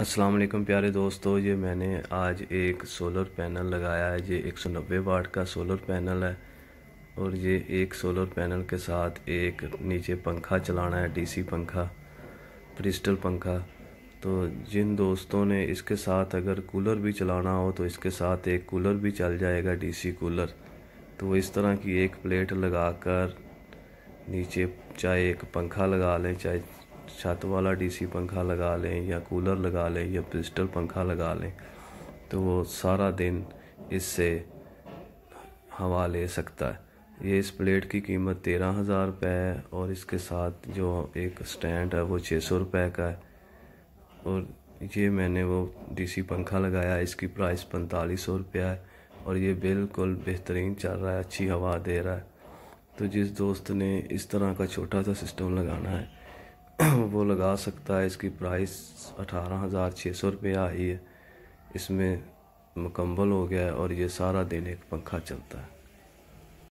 अस्सलाम वालेकुम प्यारे दोस्तों ये मैंने आज एक सोलर पैनल लगाया है ये 190 वाट का सोलर पैनल है और ये एक सोलर पैनल के साथ एक नीचे पंखा चलाना है डीसी पंखा क्रिस्टल पंखा तो जिन दोस्तों ने इसके साथ अगर कूलर भी चलाना हो तो इसके साथ एक कूलर भी चल जाएगा डीसी कूलर तो इस तरह की एक प्लेट लगा कर नीचे चाहे एक पंखा लगा लें चाहे छत वाला डीसी पंखा लगा लें या कूलर लगा लें या पिस्टल पंखा लगा लें तो वो सारा दिन इससे हवा ले सकता है ये इस प्लेट की कीमत तेरह हज़ार रुपये है और इसके साथ जो एक स्टैंड है वो छः सौ रुपये का है और ये मैंने वो डीसी पंखा लगाया इसकी प्राइस पैंतालीस सौ रुपया है और ये बिल्कुल बेहतरीन चल रहा है अच्छी हवा दे रहा है तो जिस दोस्त ने इस तरह का छोटा सा सिस्टम लगाना है वो लगा सकता है इसकी प्राइस अठारह हज़ार छः सौ रुपया आई है इसमें मुकम्मल हो गया है और ये सारा दिन एक पंखा चलता है